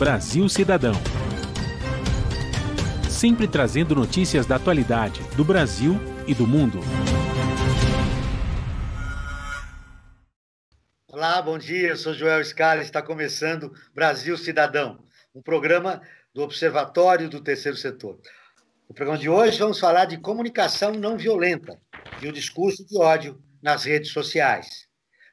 Brasil Cidadão. Sempre trazendo notícias da atualidade, do Brasil e do mundo. Olá, bom dia. Eu sou Joel Scala. Está começando Brasil Cidadão, um programa do Observatório do Terceiro Setor. No programa de hoje, vamos falar de comunicação não violenta e o discurso de ódio nas redes sociais.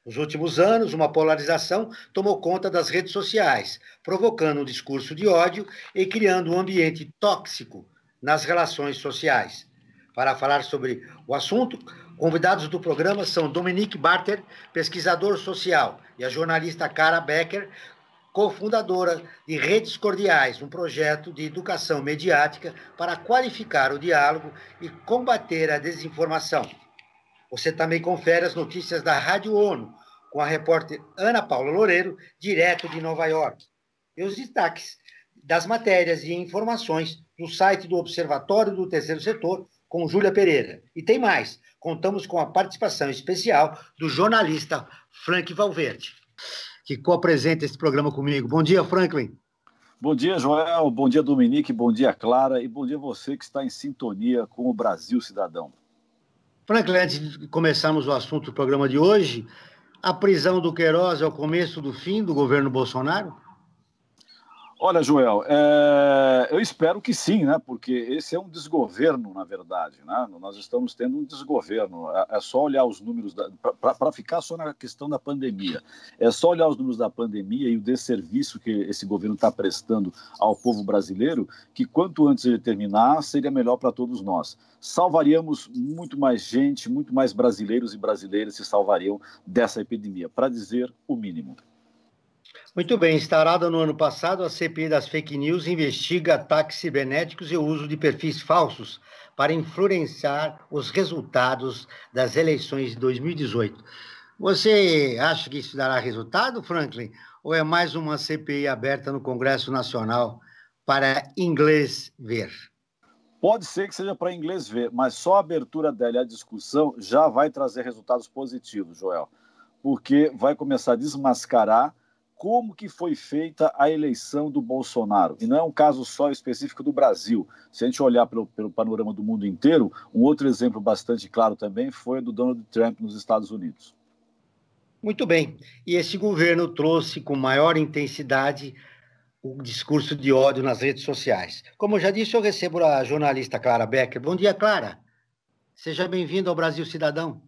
Nos últimos anos, uma polarização tomou conta das redes sociais, provocando um discurso de ódio e criando um ambiente tóxico nas relações sociais. Para falar sobre o assunto, convidados do programa são Dominique Barter, pesquisador social, e a jornalista Cara Becker, cofundadora de Redes Cordiais, um projeto de educação mediática para qualificar o diálogo e combater a desinformação. Você também confere as notícias da Rádio ONU, com a repórter Ana Paula Loureiro, direto de Nova York. E os destaques das matérias e informações no site do Observatório do Terceiro Setor, com Júlia Pereira. E tem mais, contamos com a participação especial do jornalista Frank Valverde, que co-apresenta esse programa comigo. Bom dia, Franklin. Bom dia, Joel. Bom dia, Dominique. Bom dia, Clara. E bom dia você que está em sintonia com o Brasil Cidadão. Franklin, antes de começarmos o assunto do programa de hoje, a prisão do Queiroz é o começo do fim do governo Bolsonaro? Olha, Joel, é... eu espero que sim, né? Porque esse é um desgoverno, na verdade. Né? Nós estamos tendo um desgoverno. É, é só olhar os números da... para ficar só na questão da pandemia. É só olhar os números da pandemia e o desserviço que esse governo está prestando ao povo brasileiro, que quanto antes ele terminar, seria melhor para todos nós. Salvaríamos muito mais gente, muito mais brasileiros e brasileiras se salvariam dessa epidemia, para dizer o mínimo. Muito bem, estarada no ano passado, a CPI das fake news investiga ataques cibernéticos e o uso de perfis falsos para influenciar os resultados das eleições de 2018. Você acha que isso dará resultado, Franklin? Ou é mais uma CPI aberta no Congresso Nacional para inglês ver? Pode ser que seja para inglês ver, mas só a abertura dela e a discussão já vai trazer resultados positivos, Joel, porque vai começar a desmascarar como que foi feita a eleição do Bolsonaro. E não é um caso só específico do Brasil. Se a gente olhar pelo, pelo panorama do mundo inteiro, um outro exemplo bastante claro também foi do Donald Trump nos Estados Unidos. Muito bem. E esse governo trouxe com maior intensidade o discurso de ódio nas redes sociais. Como eu já disse, eu recebo a jornalista Clara Becker. Bom dia, Clara. Seja bem-vinda ao Brasil Cidadão.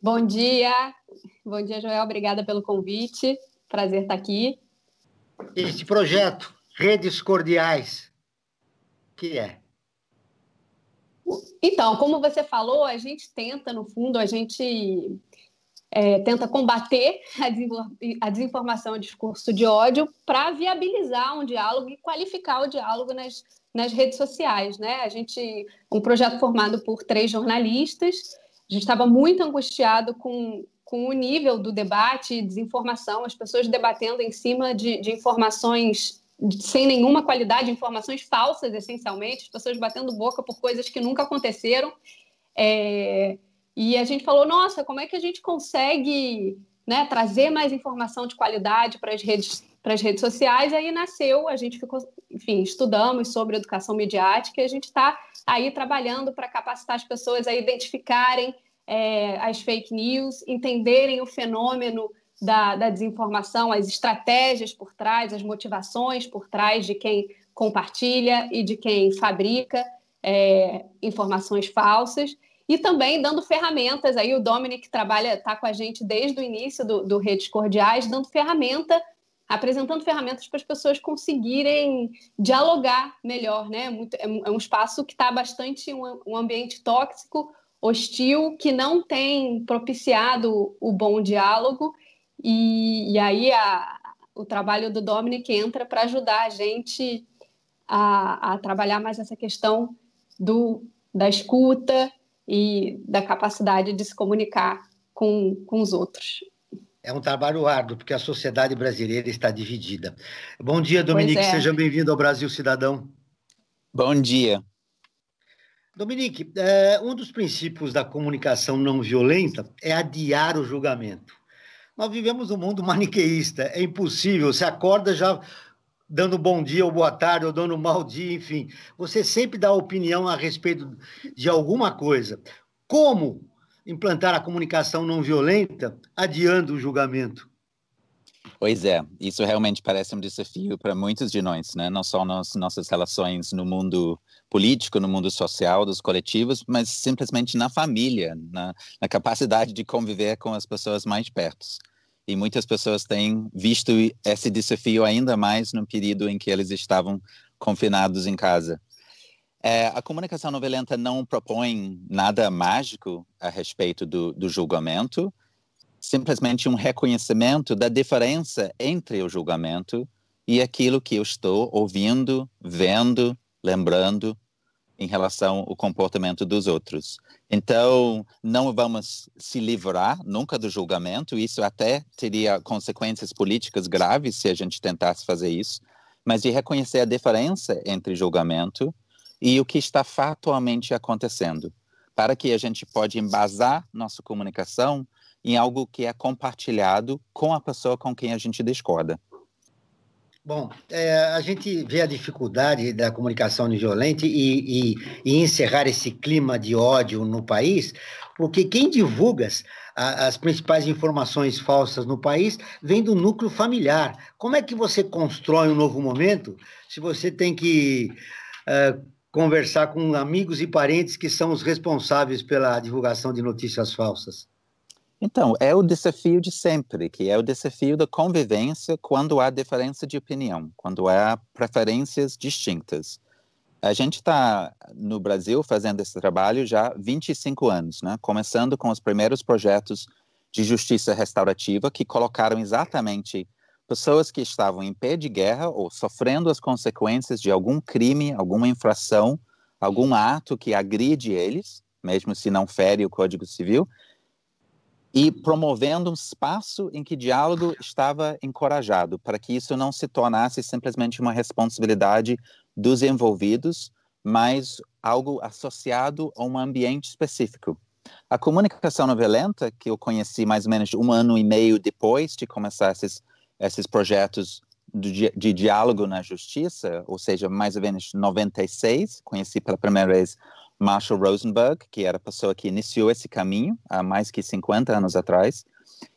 Bom dia. Bom dia, Joel. Obrigada pelo convite. Prazer estar aqui. Este projeto, Redes Cordiais, que é? Então, como você falou, a gente tenta, no fundo, a gente é, tenta combater a desinformação e discurso de ódio para viabilizar um diálogo e qualificar o diálogo nas, nas redes sociais. Né? A gente, um projeto formado por três jornalistas, a gente estava muito angustiado com com o nível do debate e desinformação, as pessoas debatendo em cima de, de informações sem nenhuma qualidade, informações falsas, essencialmente, as pessoas batendo boca por coisas que nunca aconteceram. É... E a gente falou, nossa, como é que a gente consegue né, trazer mais informação de qualidade para as redes para as redes sociais, aí nasceu, a gente ficou, enfim, estudamos sobre educação midiática e a gente está aí trabalhando para capacitar as pessoas a identificarem é, as fake news, entenderem o fenômeno da, da desinformação, as estratégias por trás, as motivações por trás de quem compartilha e de quem fabrica é, informações falsas e também dando ferramentas. Aí o Dominic trabalha, está com a gente desde o início do, do Redes Cordiais, dando ferramenta, apresentando ferramentas para as pessoas conseguirem dialogar melhor, né? Muito, é, um é espaço que está bastante um, um, ambiente tóxico hostil que não tem propiciado o bom diálogo. E, e aí a, o trabalho do Dominic entra para ajudar a gente a, a, trabalhar mais essa questão do, da escuta e da capacidade de se comunicar com, com os outros. É um trabalho árduo, porque a sociedade brasileira está dividida. Bom dia, Dominique. É. Seja bem-vindo ao Brasil Cidadão. Bom dia. Dominique, é, um dos princípios da comunicação não violenta é adiar o julgamento. Nós vivemos um mundo maniqueísta, é impossível, você acorda já dando bom dia ou boa tarde, ou dando mau dia, enfim. Você sempre dá opinião a respeito de alguma coisa. Como implantar a comunicação não violenta adiando o julgamento? Pois é, isso realmente parece um desafio para muitos de nós, né? Não só nas nossas relações no mundo político, no mundo social, dos coletivos, mas simplesmente na família, na, na capacidade de conviver com as pessoas mais perto. E muitas pessoas têm visto esse desafio ainda mais no período em que eles estavam confinados em casa. É, a comunicação não violenta não propõe nada mágico a respeito do, do julgamento, simplesmente um reconhecimento da diferença entre o julgamento e aquilo que eu estou ouvindo, vendo, lembrando em relação ao comportamento dos outros. Então, não vamos se livrar nunca do julgamento, isso até teria consequências políticas graves se a gente tentasse fazer isso, mas de reconhecer a diferença entre julgamento e o que está fatalmente acontecendo, para que a gente pode embasar nossa comunicação em algo que é compartilhado com a pessoa com quem a gente discorda. Bom, é, a gente vê a dificuldade da comunicação não violenta e, e, e, encerrar esse clima de ódio no país, porque quem divulga as principais informações falsas no país vem do núcleo familiar. Como é que você constrói um novo momento se você tem que é, conversar com amigos e parentes que são os responsáveis pela divulgação de notícias falsas? Então, é o desafio de sempre, que é o desafio da convivência quando há diferença de opinião, quando há preferências distintas. A gente está no Brasil fazendo esse trabalho já há 25 anos, né? começando com os primeiros projetos de justiça restaurativa que colocaram exatamente pessoas que estavam em pé de guerra ou sofrendo as consequências de algum crime, alguma infração, algum ato que agride eles, mesmo se não fere o Código Civil, e promovendo um espaço em que diálogo estava encorajado, para que isso não se tornasse simplesmente uma responsabilidade dos envolvidos, mas algo associado a um ambiente específico. A comunicação não violenta, que eu conheci mais ou menos um ano e meio depois de começar esses, esses projetos de, de diálogo na justiça, ou seja, mais ou menos 96, conheci pela primeira vez Marshall Rosenberg, que era a pessoa que iniciou esse caminho há mais que 50 anos atrás,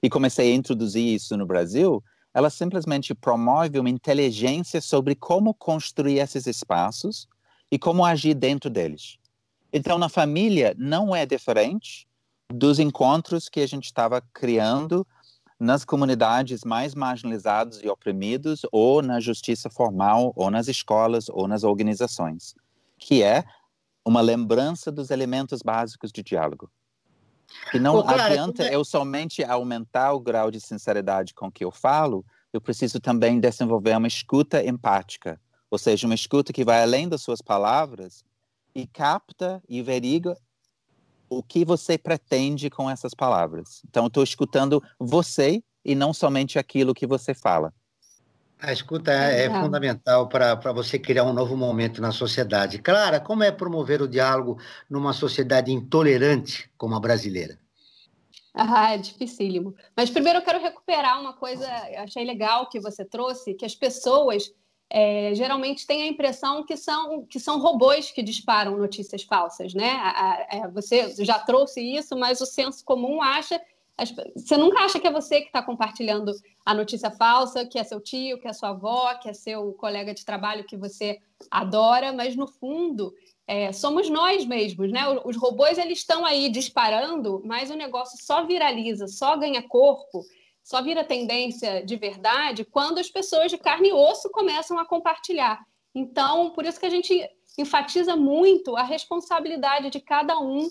e comecei a introduzir isso no Brasil, ela simplesmente promove uma inteligência sobre como construir esses espaços e como agir dentro deles. Então, na família, não é diferente dos encontros que a gente estava criando nas comunidades mais marginalizadas e oprimidos, ou na justiça formal, ou nas escolas, ou nas organizações, que é uma lembrança dos elementos básicos de diálogo. Que não Ô, cara, adianta é eu somente aumentar o grau de sinceridade com que eu falo, eu preciso também desenvolver uma escuta empática, ou seja, uma escuta que vai além das suas palavras e capta e veriga o que você pretende com essas palavras. Então, eu estou escutando você e não somente aquilo que você fala. A escuta é, é fundamental para você criar um novo momento na sociedade. Clara, como é promover o diálogo numa sociedade intolerante como a brasileira? Ah, é dificílimo. Mas primeiro eu quero recuperar uma coisa, achei legal que você trouxe, que as pessoas é, geralmente têm a impressão que são, que são robôs que disparam notícias falsas, né? A, a, a, é, você já trouxe isso, mas o senso comum acha você nunca acha que é você que está compartilhando a notícia falsa, que é seu tio, que é sua avó, que é seu colega de trabalho que você adora, mas no fundo é, somos nós mesmos, né? Os robôs eles estão aí disparando, mas o negócio só viraliza, só ganha corpo, só vira tendência de verdade quando as pessoas de carne e osso começam a compartilhar. Então, por isso que a gente enfatiza muito a responsabilidade de cada um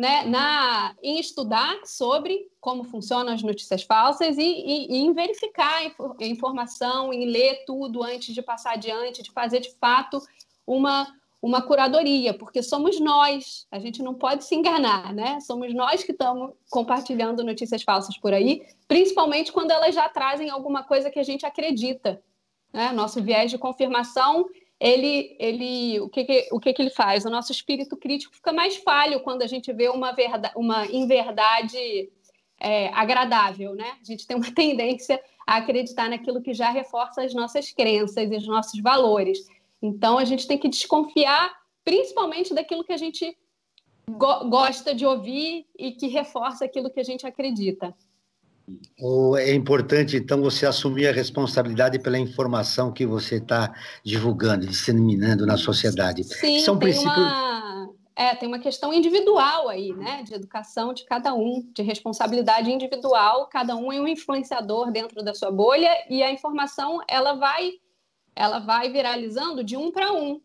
né, na, em estudar sobre como funcionam as notícias falsas e, e, e em verificar a informação, em ler tudo antes de passar adiante, de fazer de fato uma, uma curadoria, porque somos nós, a gente não pode se enganar, né? Somos nós que estamos compartilhando notícias falsas por aí, principalmente quando elas já trazem alguma coisa que a gente acredita. Né? Nosso viés de confirmação ele, ele, o, que, que o que, que, ele faz? O nosso espírito crítico fica mais falho quando a gente vê uma, verdade, uma inverdade é, agradável, né? A gente tem uma tendência a acreditar naquilo que já reforça as nossas crenças e os nossos valores. Então, a gente tem que desconfiar principalmente daquilo que a gente go gosta de ouvir e que reforça aquilo que a gente acredita. Ou é importante, então, você assumir a responsabilidade pela informação que você está divulgando, disseminando na sociedade. Sim, Isso é um tem princípio... uma... É, tem uma questão individual aí, né? De educação de cada um, de responsabilidade individual. Cada um é um influenciador dentro da sua bolha e a informação, ela vai ela vai viralizando de um para um.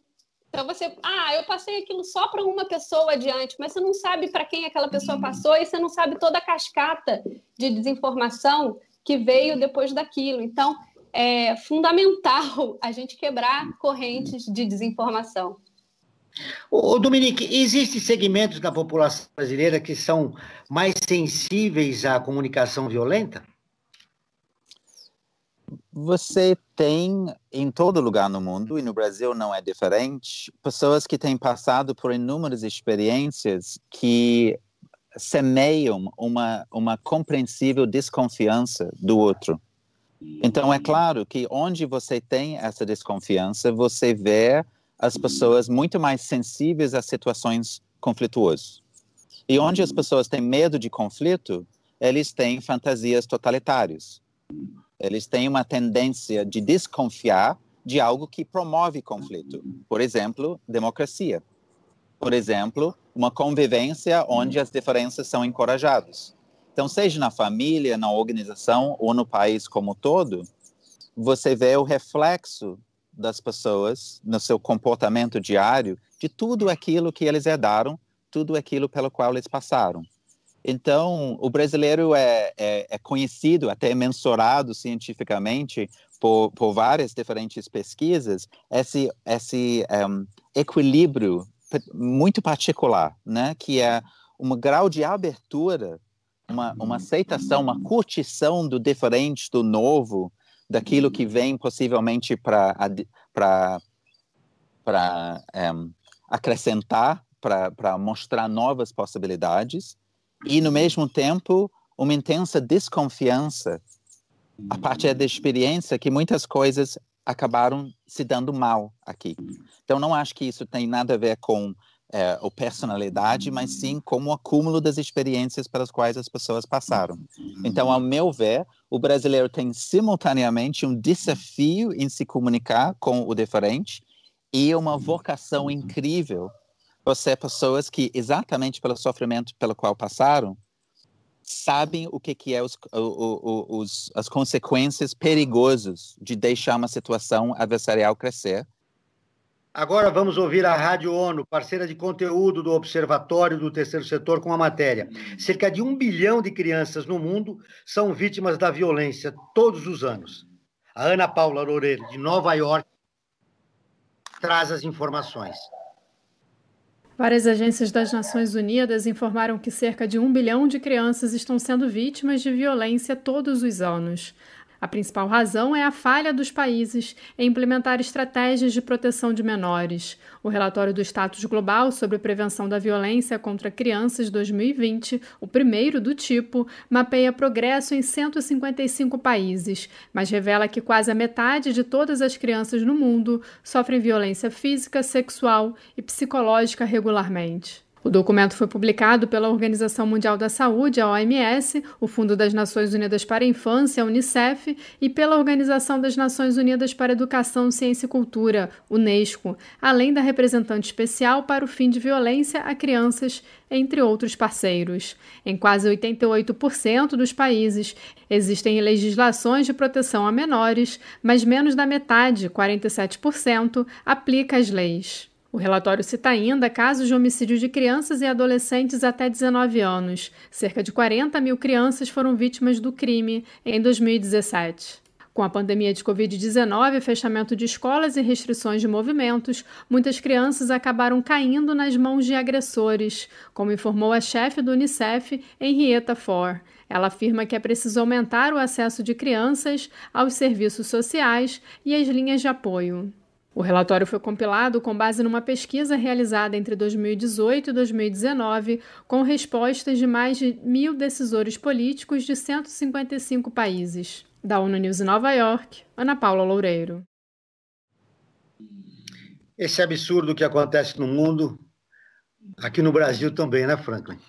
Então você, ah, eu passei aquilo só para uma pessoa adiante, mas você não sabe para quem aquela pessoa uhum. passou e você não sabe toda a cascata de desinformação que veio depois daquilo. Então é fundamental a gente quebrar correntes de desinformação. Ô, Dominique, existem segmentos da população brasileira que são mais sensíveis à comunicação violenta? você tem em todo lugar no mundo, e no Brasil não é diferente, pessoas que têm passado por inúmeras experiências que semeiam uma, uma compreensível desconfiança do outro. Então, é claro que onde você tem essa desconfiança, você vê as pessoas muito mais sensíveis a situações conflituosas. E onde as pessoas têm medo de conflito, eles têm fantasias totalitárias. Eles têm uma tendência de desconfiar de algo que promove conflito. Uhum. Por exemplo, democracia. Por exemplo, uma convivência uhum. onde as diferenças são encorajadas. Então, seja na família, na organização ou no país como todo, você vê o reflexo das pessoas no seu comportamento diário de tudo aquilo que eles herdaram, tudo aquilo pelo qual eles passaram. Então, o brasileiro é, é, é conhecido, até mensurado cientificamente, por, por várias diferentes pesquisas, esse, esse um, eh, equilíbrio muito particular, né? que é um grau de abertura, uma, uma aceitação, uma curtição do diferente, do novo, daquilo que vem possivelmente para um, eh, acrescentar, para mostrar novas possibilidades e, no mesmo tempo, uma intensa desconfiança a partir é da experiência que muitas coisas acabaram se dando mal aqui. Então, não acho que isso tem nada a ver com é, personalidade, mas sim como o acúmulo das experiências pelas quais as pessoas passaram. Então, ao meu ver, o brasileiro tem simultaneamente um desafio em se comunicar com o diferente e uma vocação incrível você é pessoas que, exatamente pelo sofrimento pelo qual passaram, sabem o que, que é os, o, o, os, as consequências perigosas de deixar uma situação adversarial crescer. Agora vamos ouvir a Rádio ONU, parceira de conteúdo do Observatório do Terceiro Setor, com a matéria. Cerca de um bilhão de crianças no mundo são vítimas da violência todos os anos. A Ana Paula Loureiro, de Nova York, traz as informações. Várias agências das Nações Unidas informaram que cerca de um bilhão de crianças estão sendo vítimas de violência todos os anos. A principal razão é a falha dos países em implementar estratégias de proteção de menores. O relatório do Status Global sobre Prevenção da Violência contra Crianças 2020, o primeiro do tipo, mapeia progresso em 155 países, mas revela que quase a metade de todas as crianças no mundo sofrem violência física, sexual e psicológica regularmente. O documento foi publicado pela Organização Mundial da Saúde, a OMS, o Fundo das Nações Unidas para a Infância, a Unicef, e pela Organização das Nações Unidas para Educação, Ciência e Cultura, Unesco, além da representante especial para o fim de violência a crianças, entre outros parceiros. Em quase 88% dos países existem legislações de proteção a menores, mas menos da metade, 47%, aplica as leis. O relatório cita ainda casos de homicídio de crianças e adolescentes até 19 anos. Cerca de 40 mil crianças foram vítimas do crime em 2017. Com a pandemia de Covid-19, fechamento de escolas e restrições de movimentos, muitas crianças acabaram caindo nas mãos de agressores, como informou a chefe do Unicef, Henrietta Ford. Ela afirma que é preciso aumentar o acesso de crianças aos serviços sociais e às linhas de apoio. O relatório foi compilado com base numa pesquisa realizada entre 2018 e 2019, com respostas de mais de mil decisores políticos de 155 países. Da ONU News em Nova York, Ana Paula Loureiro. Esse absurdo que acontece no mundo, aqui no Brasil também, né, Franklin?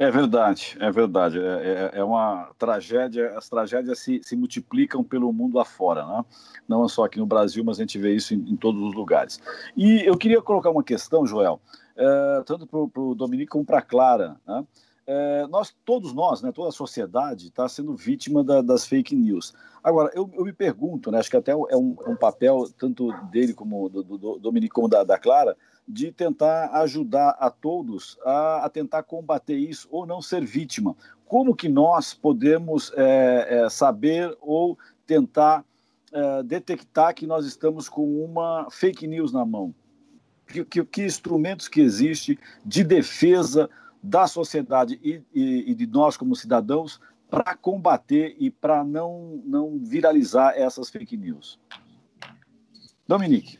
É verdade, é verdade. É, é, é uma tragédia, as tragédias se, se, multiplicam pelo mundo afora, né? não é só aqui no Brasil, mas a gente vê isso em, em todos os lugares. E eu queria colocar uma questão, Joel, é, tanto para o Dominique como para a Clara. Né? É, nós, todos nós, né, toda a sociedade está sendo vítima da, das fake news. Agora, eu, eu me pergunto, né, acho que até é um, é um, papel tanto dele como do, do, do Dominique como da, da Clara, de tentar ajudar a todos a, a, tentar combater isso ou não ser vítima. Como que nós podemos é, é, saber ou tentar é, detectar que nós estamos com uma fake news na mão? Que, que, que instrumentos que existe de defesa da sociedade e, e, e de nós como cidadãos para combater e para não, não viralizar essas fake news? Dominique.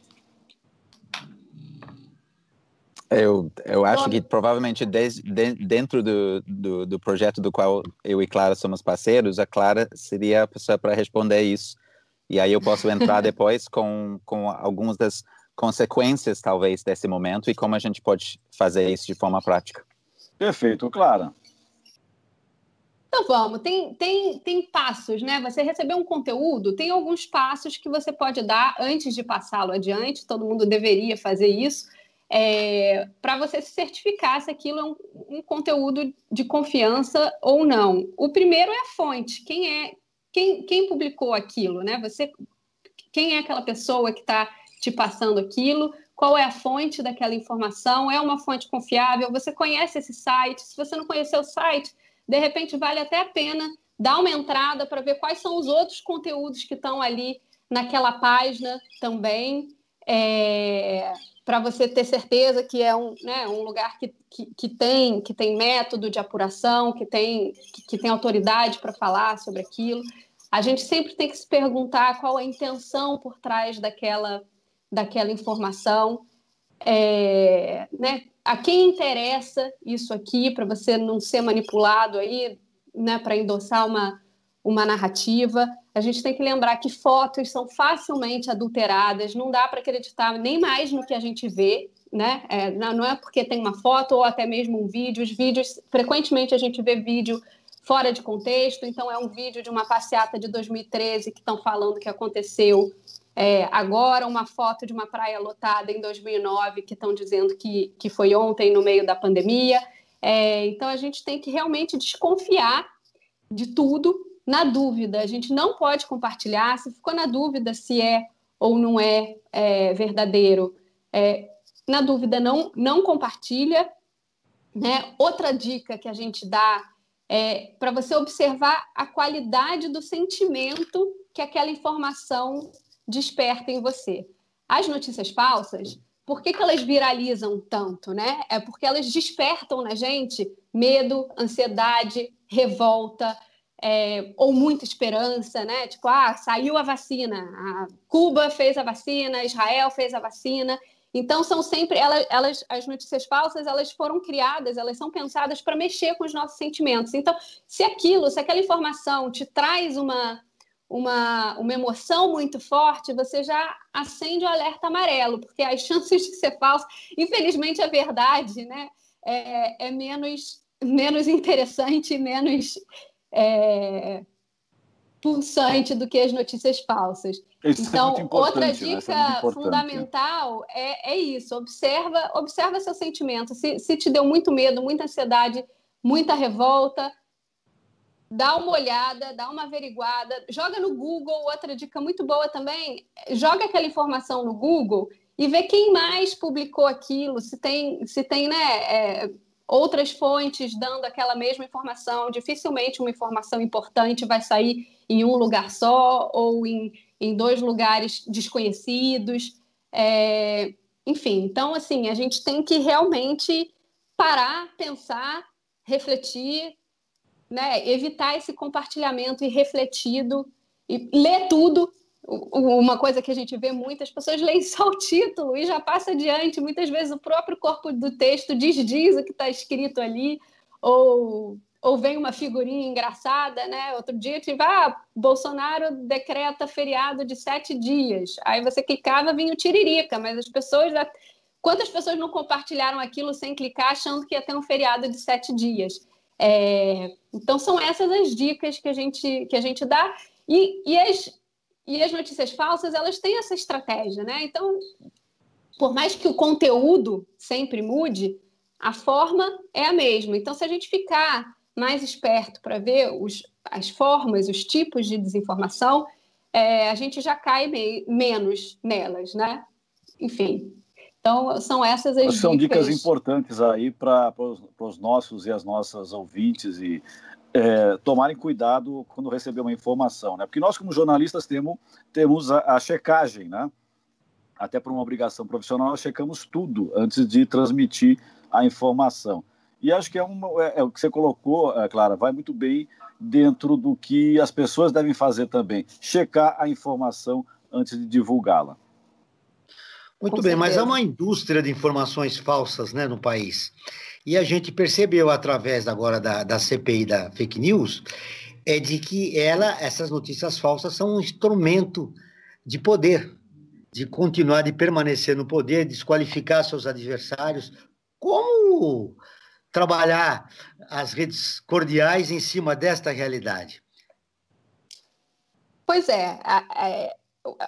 Eu, eu acho que provavelmente desde, dentro do, do, do, projeto do qual eu e Clara somos parceiros, a Clara seria a pessoa para responder isso. E aí eu posso entrar depois com, com algumas das consequências, talvez, desse momento e como a gente pode fazer isso de forma prática. Perfeito, Clara. Então vamos, tem, tem, tem passos, né? Você recebeu um conteúdo, tem alguns passos que você pode dar antes de passá-lo adiante, todo mundo deveria fazer isso é, para você se certificar se aquilo é um, um, conteúdo de confiança ou não. O primeiro é a fonte, quem é quem, quem publicou aquilo, né? Você quem é aquela pessoa que está te passando aquilo? Qual é a fonte daquela informação? É uma fonte confiável? Você conhece esse site? Se você não conhecer o site, de repente vale até a pena dar uma entrada para ver quais são os outros conteúdos que estão ali naquela página também. É, para você ter certeza que é um, né, um lugar que, que, que, tem, que tem método de apuração, que tem, que, que tem autoridade para falar sobre aquilo. A gente sempre tem que se perguntar qual é a intenção por trás daquela, daquela informação. É, né, a quem interessa isso aqui para você não ser manipulado aí, né, para endossar uma, uma narrativa. A gente tem que lembrar que fotos são facilmente adulteradas, não dá para acreditar nem mais no que a gente vê, né? É, não é porque tem uma foto ou até mesmo um vídeo. Os vídeos, frequentemente a gente vê vídeo fora de contexto, então é um vídeo de uma passeata de 2013 que estão falando que aconteceu é, agora uma foto de uma praia lotada em 2009 que estão dizendo que, que foi ontem no meio da pandemia. É, então a gente tem que realmente desconfiar de tudo na dúvida, a gente não pode compartilhar. Se ficou na dúvida se é ou não é, é verdadeiro, é, na dúvida, não, não compartilha. Né? Outra dica que a gente dá é para você observar a qualidade do sentimento que aquela informação desperta em você. As notícias falsas, por que, que elas viralizam tanto? Né? É porque elas despertam na gente medo, ansiedade, revolta, é, ou muita esperança, né? Tipo, ah, saiu a vacina, a Cuba fez a vacina, Israel fez a vacina. Então são sempre elas, elas as notícias falsas, elas foram criadas, elas são pensadas para mexer com os nossos sentimentos. Então, se aquilo, se aquela informação te traz uma uma, uma emoção muito forte, você já acende o alerta amarelo, porque as chances de ser falso, infelizmente a é verdade, né, é, é menos menos interessante, menos é, pulsante do que as notícias falsas. Isso é então, né? é outra dica né? é fundamental é, é isso: observa, observa seu sentimento. Se, se te deu muito medo, muita ansiedade, muita revolta, dá uma olhada, dá uma averiguada, joga no Google. Outra dica muito boa também: joga aquela informação no Google e vê quem mais publicou aquilo, se tem, se tem, né? É, outras fontes dando aquela mesma informação. Dificilmente uma informação importante vai sair em um lugar só ou em, em dois lugares desconhecidos. É, enfim, então, assim, a gente tem que realmente parar, pensar, refletir, né? evitar esse compartilhamento irrefletido e ler tudo, uma coisa que a gente vê muitas pessoas leem só o título e já passa adiante. Muitas vezes o próprio corpo do texto desdiz o que está escrito ali, ou, ou vem uma figurinha engraçada, né? Outro dia tive, ah, Bolsonaro decreta feriado de sete dias. Aí você clicava, vinha o tiririca, mas as pessoas... Quantas pessoas não compartilharam aquilo sem clicar, achando que ia ter um feriado de sete dias? É... Então são essas as dicas que a gente, que a gente dá. E, e as e as notícias falsas, elas têm essa estratégia, né? Então, por mais que o conteúdo sempre mude, a forma é a mesma. Então, se a gente ficar mais esperto para ver os, as formas, os tipos de desinformação, é, a gente já cai me menos nelas, né? Enfim. Então, são essas as São dicas, dicas importantes aí para os nossos e as nossas ouvintes e é, tomarem cuidado quando receber uma informação, né? Porque nós, como jornalistas, temos, temos a, a checagem, né? Até por uma obrigação profissional, nós checamos tudo antes de transmitir a informação. E acho que é, uma, é, é o que você colocou, é, Clara, vai muito bem dentro do que as pessoas devem fazer também: checar a informação antes de divulgá-la. Muito Com bem, certeza. mas há uma indústria de informações falsas né, no país. E a gente percebeu através agora da, da CPI da fake news é de que ela, essas notícias falsas são um instrumento de poder, de continuar de permanecer no poder, desqualificar seus adversários. Como trabalhar as redes cordiais em cima desta realidade? Pois é, a, a, é,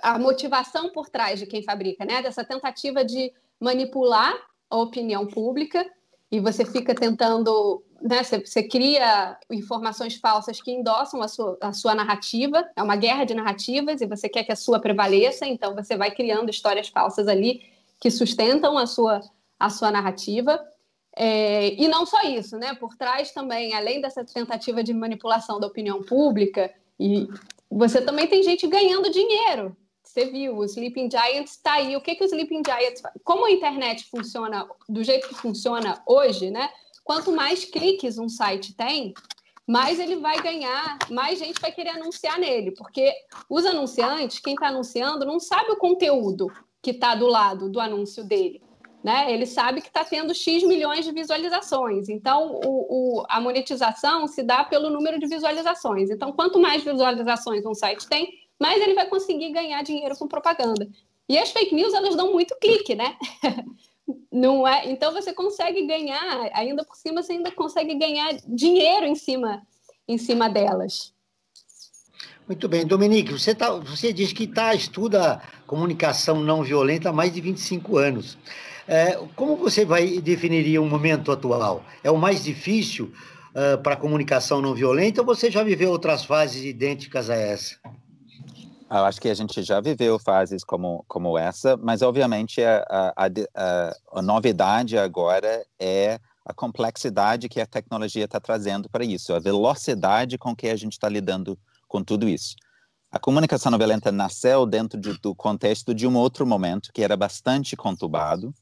a motivação por trás de quem fabrica, né, dessa tentativa de manipular a opinião pública e você fica tentando, né, você, você, cria informações falsas que endossam a sua, a sua narrativa, é uma guerra de narrativas e você quer que a sua prevaleça, então você vai criando histórias falsas ali que sustentam a sua, a sua narrativa. É, e não só isso, né? Por trás também, além dessa tentativa de manipulação da opinião pública, e você também tem gente ganhando dinheiro você viu, o Sleeping Giants está aí. O que, que o Sleeping Giants faz? Como a internet funciona do jeito que funciona hoje, né? Quanto mais cliques um site tem, mais ele vai ganhar, mais gente vai querer anunciar nele, porque os anunciantes, quem está anunciando, não sabe o conteúdo que está do lado do anúncio dele. Né? Ele sabe que está tendo X milhões de visualizações. Então, o, o, a monetização se dá pelo número de visualizações. Então, quanto mais visualizações um site tem, mas ele vai conseguir ganhar dinheiro com propaganda. E as fake news, elas dão muito clique, né? Não é? Então você consegue ganhar, ainda por cima, você ainda consegue ganhar dinheiro em cima, em cima delas. Muito bem, Dominique, você, tá, você diz que tá, estuda comunicação não violenta há mais de 25 anos. É, como você vai definiria o momento atual? É o mais difícil uh, ah, para a comunicação não violenta ou você já viveu outras fases idênticas a essa? Eu acho que a gente já viveu fases como, como essa, mas obviamente a, a, a, a novidade agora é a complexidade que a tecnologia está trazendo para isso, a velocidade com que a gente está lidando com tudo isso. A comunicação novelenta violenta nasceu dentro de, do contexto de um outro momento que era bastante conturbado,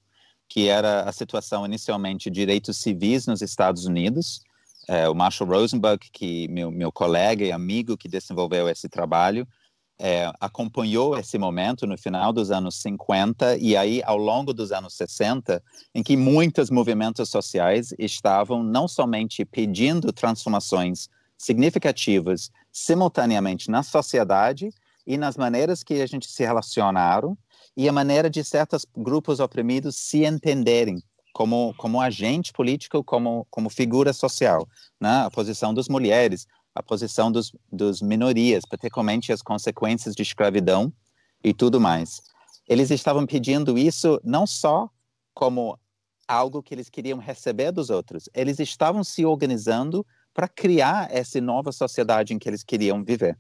que era a situação inicialmente de direitos civis nos Estados Unidos. É, o Marshall Rosenberg, que meu, meu colega e amigo que desenvolveu esse trabalho, é, acompanhou esse momento no final dos anos 50 e aí ao longo dos anos 60, em que muitos movimentos sociais estavam não somente pedindo transformações significativas simultaneamente na sociedade e nas maneiras que a gente se relacionaram e a maneira de certos grupos oprimidos se entenderem como, como agente político, como, como figura social, né? a posição das mulheres, a posição dos, dos minorias, particularmente as consequências de escravidão e tudo mais. Eles estavam pedindo isso não só como algo que eles queriam receber dos outros, eles estavam se organizando para criar essa nova sociedade em que eles queriam viver.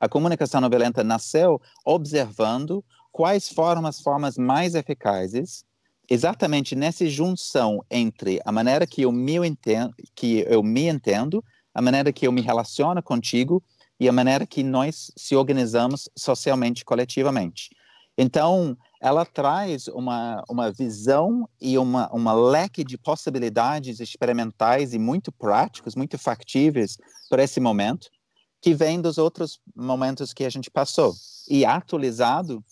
A comunicação não violenta nasceu observando quais foram as formas mais eficazes exatamente nessa junção entre a maneira que eu me entendo, que eu me entendo a maneira que eu me relaciono contigo e a maneira que nós se organizamos socialmente, coletivamente. Então, ela traz uma, uma visão e uma, uma leque de possibilidades experimentais e muito práticos, muito factíveis para esse momento, que vem dos outros momentos que a gente passou. E atualizado,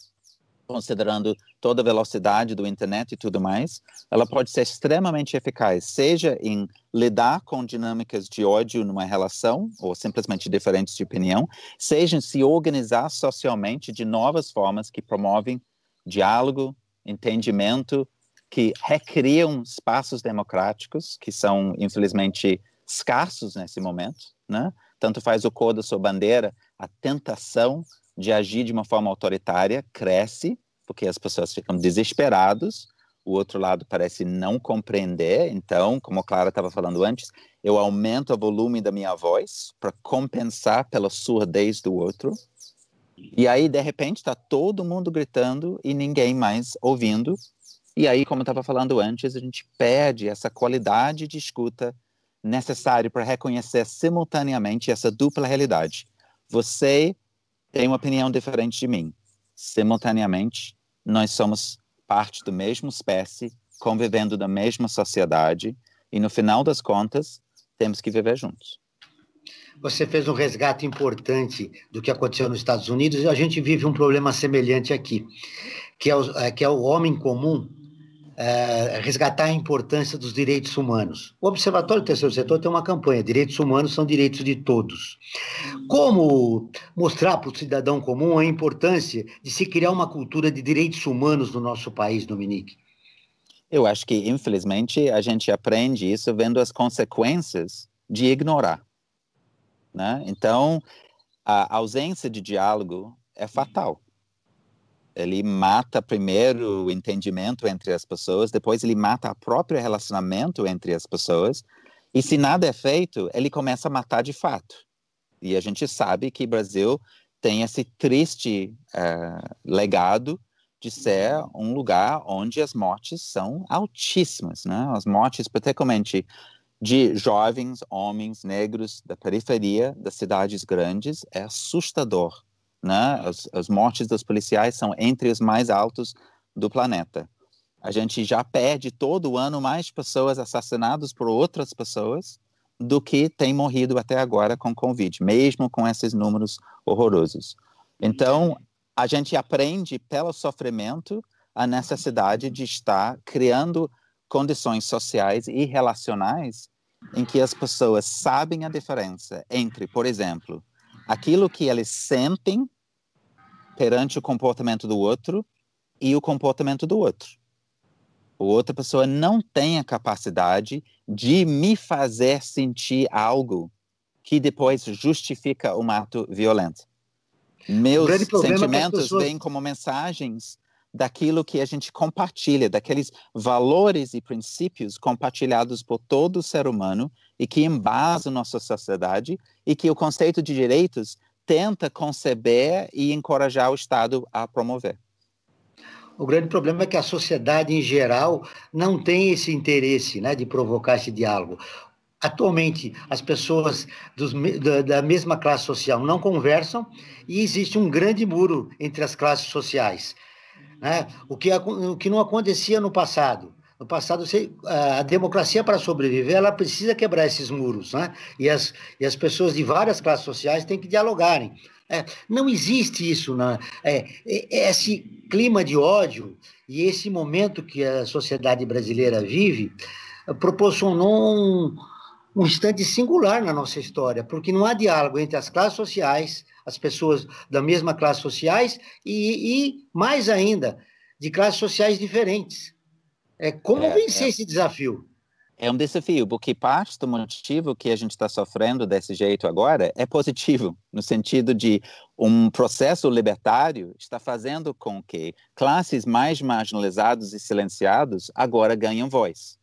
considerando toda a velocidade do internet e tudo mais, ela pode ser extremamente eficaz, seja em lidar com dinâmicas de ódio numa relação, ou simplesmente diferentes de opinião, seja em se organizar socialmente de novas formas que promovem diálogo, entendimento, que recriam espaços democráticos, que são, infelizmente, escassos nesse momento, né? Tanto faz o cor da sua bandeira, a tentação de agir de uma forma autoritária cresce porque as pessoas ficam desesperadas, o outro lado parece não compreender. Então, como a Clara estava falando antes, eu aumento o volume da minha voz para compensar pela surdez do outro. E aí, de repente, está todo mundo gritando e ninguém mais ouvindo. E aí, como eu estava falando antes, a gente perde essa qualidade de escuta necessária para reconhecer simultaneamente essa dupla realidade. Você tem uma opinião diferente de mim. Simultaneamente, nós somos parte da mesma espécie, convivendo na mesma sociedade, e no final das contas, temos que viver juntos. Você fez um resgate importante do que aconteceu nos Estados Unidos e a gente vive um problema semelhante aqui, que é o, é, que é o homem comum é, resgatar a importância dos direitos humanos. O Observatório do Terceiro Setor tem uma campanha: direitos humanos são direitos de todos. Como mostrar para o cidadão comum a importância de se criar uma cultura de direitos humanos no nosso país, Dominique? Eu acho que, infelizmente, a gente aprende isso vendo as consequências de ignorar. Né? Então, a ausência de diálogo é fatal ele mata primeiro o entendimento entre as pessoas, depois ele mata o próprio relacionamento entre as pessoas, e se nada é feito, ele começa a matar de fato. E a gente sabe que o Brasil tem esse triste uh, legado de ser um lugar onde as mortes são altíssimas, né? As mortes, particularmente de jovens, homens, negros da periferia das cidades grandes, é assustador. Né? As, as mortes dos policiais são entre os mais altos do planeta. A gente já perde todo ano mais pessoas assassinadas por outras pessoas do que tem morrido até agora com Covid, mesmo com esses números horrorosos. Então, a gente aprende pelo sofrimento a necessidade de estar criando condições sociais e relacionais em que as pessoas sabem a diferença entre, por exemplo, aquilo que eles sentem perante o comportamento do outro e o comportamento do outro. o outra pessoa não tem a capacidade de me fazer sentir algo que depois justifica um ato violento. Meus é sentimentos pessoas... vêm como mensagens daquilo que a gente compartilha, daqueles valores e princípios compartilhados por todo ser humano e que embasam nossa sociedade e que o conceito de direitos tenta conceber e encorajar o Estado a promover. O grande problema é que a sociedade em geral não tem esse interesse né, de provocar esse diálogo. Atualmente, as pessoas dos, da, da, mesma classe social não conversam e existe um grande muro entre as classes sociais né? o, que, o que não acontecia no passado. No passado, você, a democracia, para sobreviver, ela precisa quebrar esses muros, né? E as, e as pessoas de várias classes sociais têm que dialogarem. É, não existe isso, né? É, é, é esse clima de ódio e esse momento que a sociedade brasileira vive eh, proporcionou um, um instante singular na nossa história, porque não há diálogo entre as classes sociais, as pessoas da mesma classe sociais e, e mais ainda, de classes sociais diferentes. É como é, vencer é. esse desafio? É um desafio, porque parte do motivo que a gente está sofrendo desse jeito agora é positivo, no sentido de um processo libertário está fazendo com que classes mais marginalizadas e silenciadas agora ganham voz.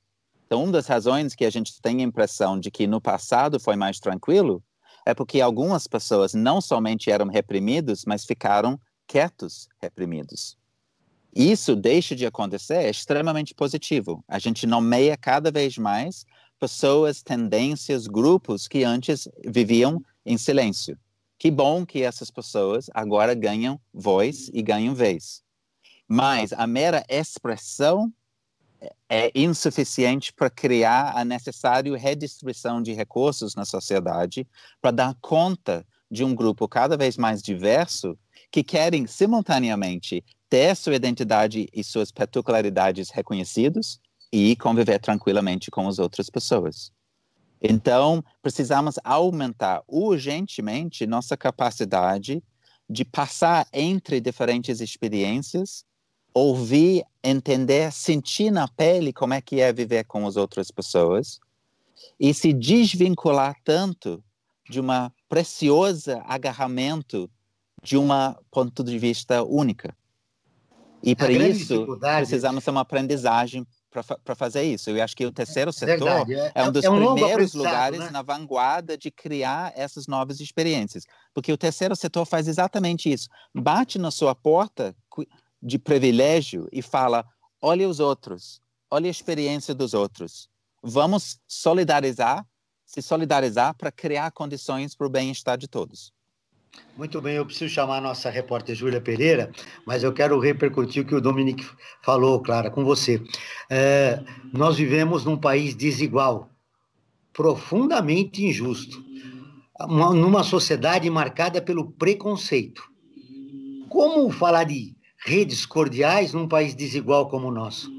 Então, uma das razões que a gente tem a impressão de que no passado foi mais tranquilo é porque algumas pessoas não somente eram reprimidos, mas ficaram quietos reprimidos. Isso deixa de acontecer é extremamente positivo. A gente nomeia cada vez mais pessoas, tendências, grupos que antes viviam em silêncio. Que bom que essas pessoas agora ganham voz e ganham vez. Mas a mera expressão é insuficiente para criar a necessária redistribuição de recursos na sociedade para dar conta de um grupo cada vez mais diverso que querem simultaneamente ter sua identidade e suas particularidades reconhecidos e conviver tranquilamente com as outras pessoas. Então, precisamos aumentar urgentemente nossa capacidade de passar entre diferentes experiências ouvir, entender, sentir na pele como é que é viver com as outras pessoas e se desvincular tanto de uma preciosa agarramento de um ponto de vista única. E para isso precisamos ter uma aprendizagem para fazer isso. Eu acho que o terceiro é setor é, é um é dos é um primeiros lugares né? na vanguarda de criar essas novas experiências, porque o terceiro setor faz exatamente isso. Bate na sua porta de privilégio e fala: olha os outros, olha a experiência dos outros. Vamos solidarizar, se solidarizar para criar condições para o bem-estar de todos. Muito bem, eu preciso chamar a nossa repórter Júlia Pereira, mas eu quero repercutir o que o Dominique falou, Clara, com você. É, nós vivemos num país desigual, profundamente injusto, uma, numa sociedade marcada pelo preconceito. Como falar de redes cordiais num país desigual como o nosso?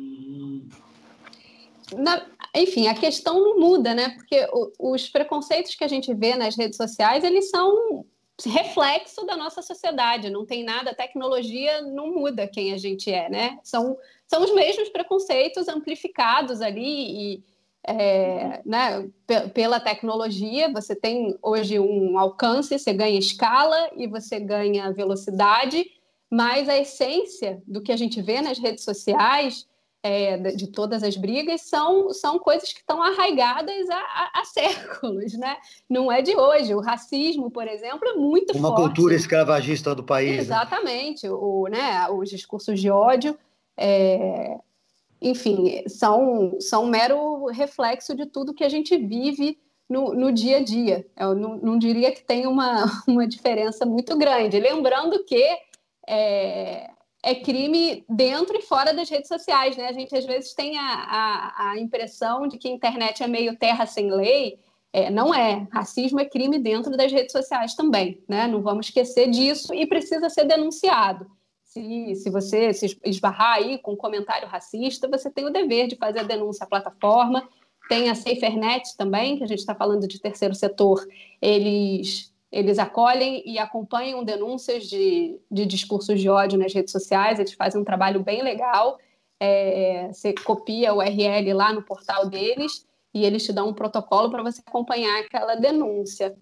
Na, enfim, a questão não muda, né? Porque o, os preconceitos que a gente vê nas redes sociais, eles são reflexo da nossa sociedade, não tem nada, a tecnologia não muda quem a gente é, né? São, são os mesmos preconceitos amplificados ali e, é, né, pela tecnologia, você tem hoje um alcance, você ganha escala e você ganha velocidade, mas a essência do que a gente vê nas redes sociais, é, de todas as brigas, são, são coisas que estão arraigadas há, há, séculos, né? Não é de hoje. O racismo, por exemplo, é muito Uma forte. Uma cultura escravagista do país. Né? Exatamente. Né? O, né, os discursos de ódio. É enfim, são, são um mero reflexo de tudo que a gente vive no, no dia a dia. Eu não, não diria que tem uma, uma diferença muito grande. Lembrando que é, é crime dentro e fora das redes sociais, né? A gente às vezes tem a, a, a impressão de que a internet é meio terra sem lei. É, não é. Racismo é crime dentro das redes sociais também, né? Não vamos esquecer disso e precisa ser denunciado. Se, se você se esbarrar aí com um comentário racista, você tem o dever de fazer a denúncia à plataforma. Tem a SaferNet também, que a gente está falando de terceiro setor. Eles eles acolhem e acompanham denúncias de, de discursos de ódio nas redes sociais, eles fazem um trabalho bem legal. É, você copia o URL lá no portal deles e eles te dão um protocolo para você acompanhar aquela denúncia.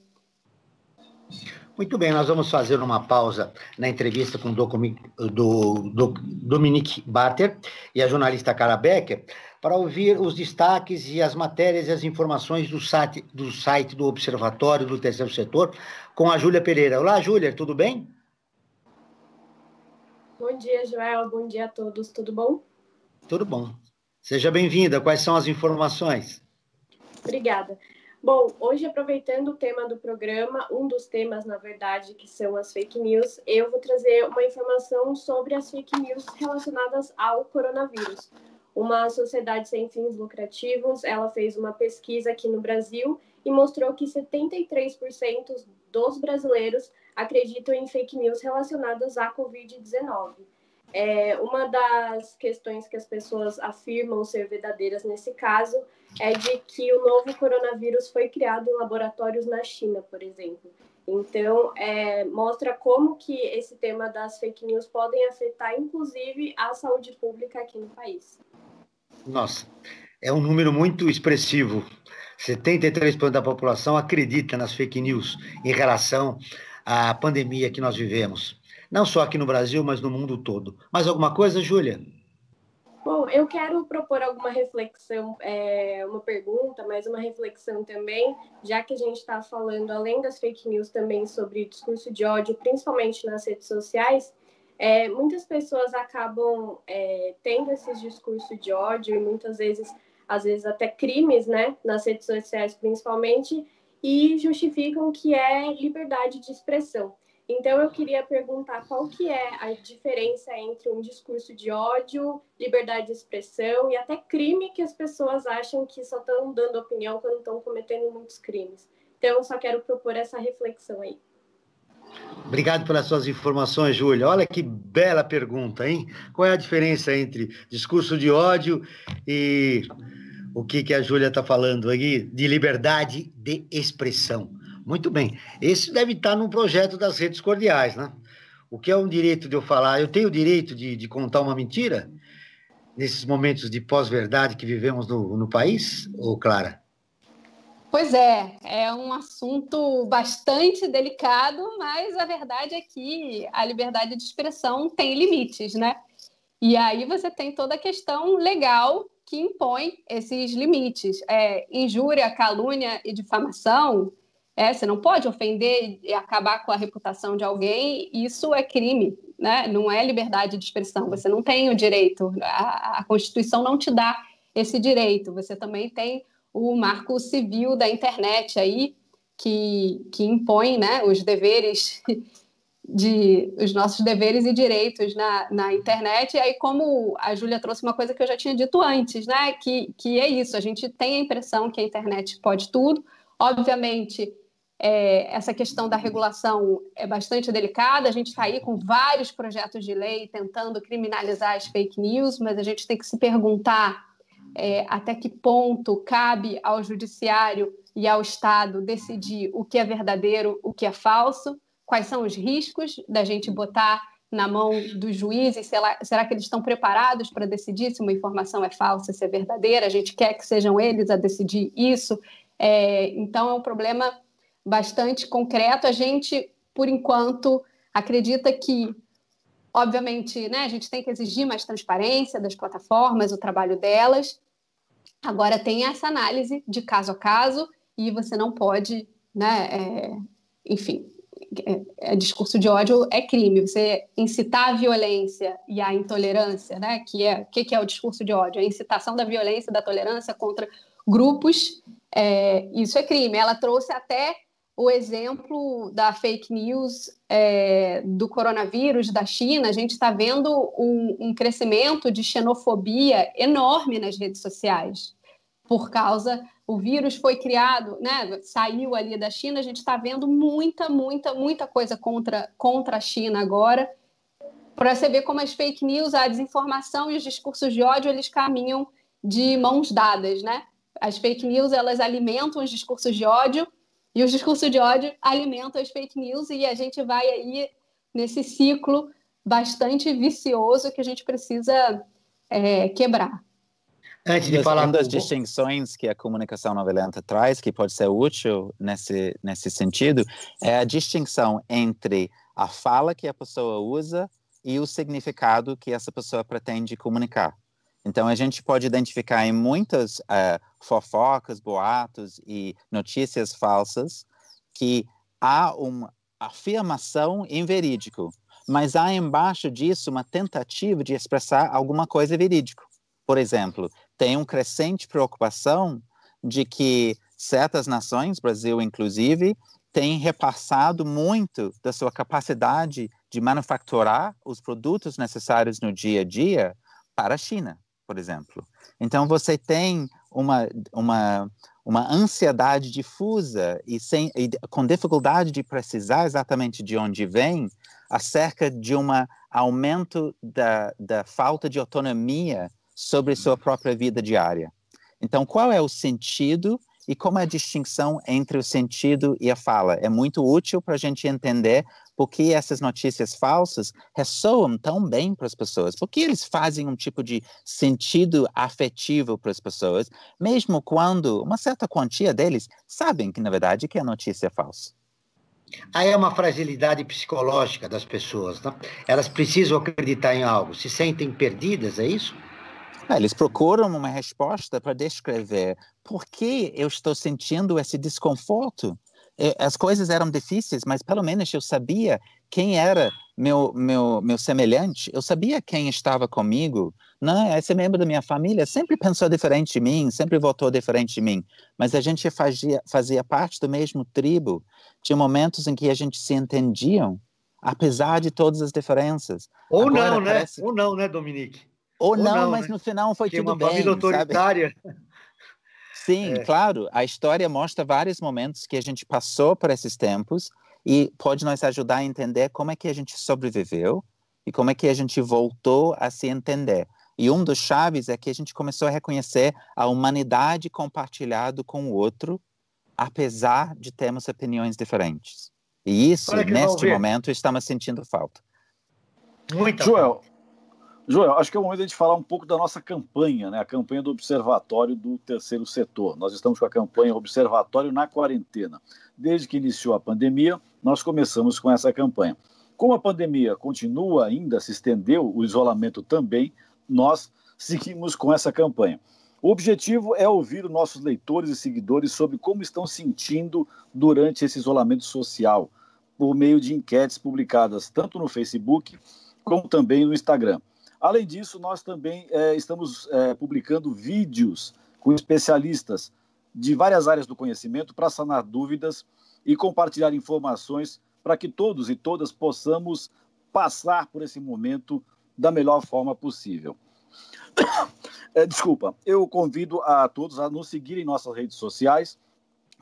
Muito bem, nós vamos fazer uma pausa na entrevista com o do, do, Dominique Bater e a jornalista Cara Becker para ouvir os destaques e as matérias e as informações do site do, site do Observatório do Terceiro Setor com a Júlia Pereira. Olá, Júlia, tudo bem? Bom dia, Joel. Bom dia a todos. Tudo bom? Tudo bom. Seja bem-vinda. Quais são as informações? Obrigada. Bom, hoje aproveitando o tema do programa, um dos temas, na verdade, que são as fake news, eu vou trazer uma informação sobre as fake news relacionadas ao coronavírus. Uma sociedade sem fins lucrativos, ela fez uma pesquisa aqui no Brasil e mostrou que 73% dos brasileiros acreditam em fake news relacionadas à Covid-19. É, uma das questões que as pessoas afirmam ser verdadeiras nesse caso é de que o novo coronavírus foi criado em laboratórios na China, por exemplo. Então, é, mostra como que esse tema das fake news podem afetar, inclusive, a saúde pública aqui no país. Nossa, é um número muito expressivo. 73% da população acredita nas fake news em relação à pandemia que nós vivemos não só aqui no Brasil, mas no mundo todo. Mais alguma coisa, Júlia? Bom, eu quero propor alguma reflexão, é, uma pergunta, mas uma reflexão também, já que a gente está falando, além das fake news, também sobre discurso de ódio, principalmente nas redes sociais. É, muitas pessoas acabam é, tendo esses discursos de ódio e muitas vezes, às vezes até crimes, né, nas redes sociais principalmente, e justificam que é liberdade de expressão. Então eu queria perguntar qual que é a diferença entre um discurso de ódio, liberdade de expressão e até crime que as pessoas acham que só estão dando opinião quando estão cometendo muitos crimes. Então eu só quero propor essa reflexão aí. Obrigado pelas suas informações, Júlia. Olha que bela pergunta, hein? Qual é a diferença entre discurso de ódio e o que, que a Júlia está falando aqui de liberdade de expressão? Muito bem. Esse deve estar num projeto das redes cordiais, né? O que é um direito de eu falar? Eu tenho o direito de, de contar uma mentira nesses momentos de pós-verdade que vivemos no, no país, ou Clara? Pois é, é um assunto bastante delicado, mas a verdade é que a liberdade de expressão tem limites, né? E aí você tem toda a questão legal que impõe esses limites. É, injúria, calúnia e difamação é, você não pode ofender e acabar com a reputação de alguém, isso é crime, né? não é liberdade de expressão, você não tem o direito, a, a Constituição não te dá esse direito, você também tem o marco civil da internet aí, que, que impõe né, os deveres de os nossos deveres e direitos na, na internet. E aí, como a Júlia trouxe uma coisa que eu já tinha dito antes, né? Que, que é isso, a gente tem a impressão que a internet pode tudo. Obviamente, é, essa questão da regulação é bastante delicada. A gente está aí com vários projetos de lei tentando criminalizar as fake news, mas a gente tem que se perguntar é, até que ponto cabe ao judiciário e ao Estado decidir o que é verdadeiro, o que é falso, quais são os riscos da gente botar na mão dos juízes, será, será que eles estão preparados para decidir se uma informação é falsa, se é verdadeira? A gente quer que sejam eles a decidir isso. É, então, é um problema bastante concreto. A gente, por enquanto, acredita que, obviamente, né, a gente tem que exigir mais transparência das plataformas, o trabalho delas. Agora tem essa análise de caso a caso e você não pode, né, é, enfim, é, é, discurso de ódio é crime. Você incitar a violência e a intolerância, né, que é o que, que é o discurso de ódio, a incitação da violência e da tolerância contra grupos, é, isso é crime. Ela trouxe até o exemplo da fake news é, do coronavírus da China, a gente está vendo um, um, crescimento de xenofobia enorme nas redes sociais por causa o vírus foi criado, né, saiu ali da China, a gente está vendo muita, muita, muita coisa contra contra a China agora para você ver como as fake news, a desinformação e os discursos de ódio eles caminham de mãos dadas, né? As fake news elas alimentam os discursos de ódio e o discurso de ódio alimenta as fake news e a gente vai aí nesse ciclo bastante vicioso que a gente precisa é, quebrar. Antes de falar das distinções que a comunicação não violenta traz, que pode ser útil nesse, nesse sentido, é a distinção entre a fala que a pessoa usa e o significado que essa pessoa pretende comunicar. Então, a gente pode identificar em muitas uh, fofocas, boatos e notícias falsas que há uma afirmação em verídico, mas há embaixo disso uma tentativa de expressar alguma coisa verídico. Por exemplo, tem uma crescente preocupação de que certas nações, Brasil inclusive, têm repassado muito da sua capacidade de manufaturar os produtos necessários no dia a dia para a China por exemplo. Então você tem uma, uma, uma ansiedade difusa e, sem, e com dificuldade de precisar exatamente de onde vem acerca de um aumento da, da falta de autonomia sobre sua própria vida diária. Então, qual é o sentido e como é a distinção entre o sentido e a fala? É muito útil para a gente entender porque essas notícias falsas ressoam tão bem para as pessoas, porque eles fazem um tipo de sentido afetivo para as pessoas, mesmo quando uma certa quantia deles sabem que, na verdade, que a notícia é falsa. Aí é uma fragilidade psicológica das pessoas, né? Elas precisam acreditar em algo, se sentem perdidas, é isso? Ah, eles procuram uma resposta para descrever por que eu estou sentindo esse desconforto. É, as coisas eram difíceis, mas pelo menos eu sabia quem era meu, meu, meu semelhante, eu sabia quem estava comigo, né? esse membro da minha família sempre pensou diferente de mim, sempre votou diferente de mim, mas a gente fazia, fazia parte do mesmo tribo, tinha momentos em que a gente se entendiam, apesar de todas as diferenças. Ou Agora, não, né? Ou não, né, Dominique? Ou, Ou não, não, mas né? no final foi que tudo bem. Uma família autoritária. Sabe? Sim, é. claro. A história mostra vários momentos que a gente passou por esses tempos e pode nos ajudar a entender como é que a gente sobreviveu e como é que a gente voltou a se entender. E um dos chaves é que a gente começou a reconhecer a humanidade compartilhada com o outro, apesar de termos opiniões diferentes. E isso, neste momento, estamos sentindo falta. Muito Joel, bom. Joel, acho que é o momento de falar um pouco da nossa campanha, né? a campanha do Observatório do Terceiro Setor. Nós estamos com a campanha Observatório na Quarentena. Desde que iniciou a pandemia, nós começamos com essa campanha. Como a pandemia continua ainda, se estendeu, o isolamento também, nós seguimos com essa campanha. O objetivo é ouvir os nossos leitores e seguidores sobre como estão sentindo durante esse isolamento social, por meio de enquetes publicadas tanto no Facebook como também no Instagram. Além disso, nós também é, estamos é, publicando vídeos com especialistas de várias áreas do conhecimento para sanar dúvidas e compartilhar informações para que todos e todas possamos passar por esse momento da melhor forma possível. É, desculpa, eu convido a todos a nos seguirem em nossas redes sociais,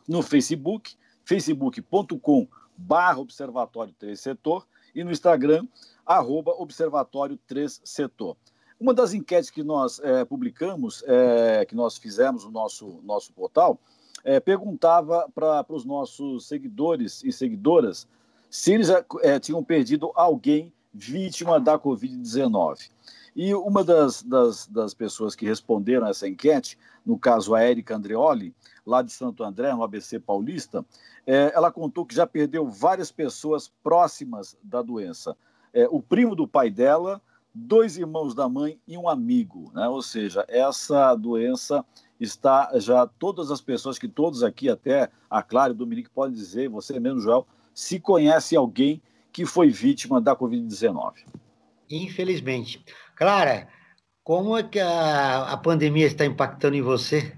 no Facebook, facebook.com barra observatório setor e no Instagram, arroba Observatório 3 Setor. Uma das enquetes que nós é, publicamos, é, que nós fizemos no nosso, nosso portal, é, perguntava para os nossos seguidores e seguidoras se eles tinham perdido alguém vítima da Covid-19. E uma das, das, das, pessoas que responderam essa enquete, no caso a Érica Andreoli, lá de Santo André, no ABC Paulista, ela contou que já perdeu várias pessoas próximas da doença é, o primo do pai dela, dois irmãos da mãe e um amigo. Né? Ou seja, essa doença está já todas as pessoas que todos aqui, até a Clara e o Dominique, podem dizer, você mesmo, Joel, se conhece alguém que foi vítima da Covid-19. Infelizmente. Clara, como é que a, a pandemia está impactando em você?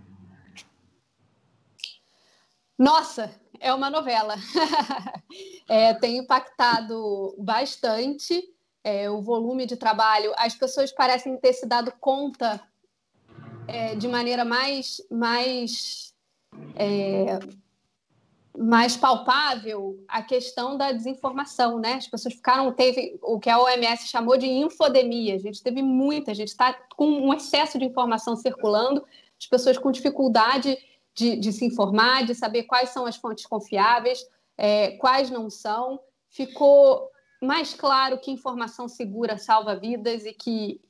Nossa, é uma novela. é, tem impactado bastante é, o volume de trabalho. As pessoas parecem ter se dado conta é, de maneira mais, mais, é, mais palpável a questão da desinformação, né? As pessoas ficaram, teve o que a OMS chamou de infodemia. A gente teve muita, a gente está com um excesso de informação circulando, as pessoas com dificuldade de, de se informar, de saber quais são as fontes confiáveis, é, quais não são. Ficou mais claro que informação segura salva vidas e que,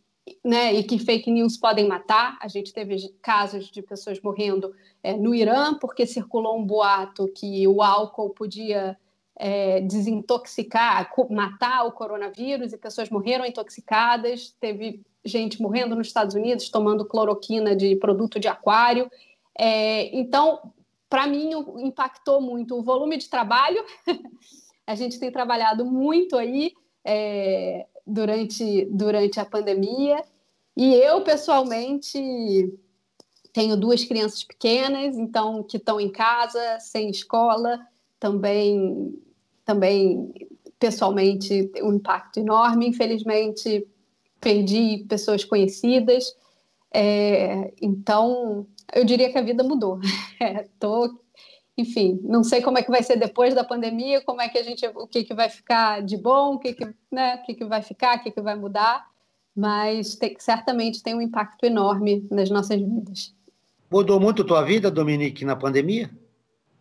né, e que fake news podem matar. A gente teve casos de pessoas morrendo é, no Irã porque circulou um boato que o álcool podia é, desintoxicar, matar o coronavírus e pessoas morreram intoxicadas. Teve gente morrendo nos Estados Unidos tomando cloroquina de produto de aquário. É, então, para mim, impactou muito o volume de trabalho. a gente tem trabalhado muito aí é, durante, durante a pandemia. E eu, pessoalmente, tenho duas crianças pequenas, então, que estão em casa, sem escola, também, também pessoalmente, um impacto enorme. Infelizmente, perdi pessoas conhecidas. É, então, eu diria que a vida mudou. É, tô, enfim, não sei como é que vai ser depois da pandemia, como é que a gente, o que, que vai ficar de bom, o que, que, né, o que, que vai ficar, o que, que vai mudar, mas tem, certamente tem um impacto enorme nas nossas vidas. Mudou muito a tua vida, Dominique, na pandemia?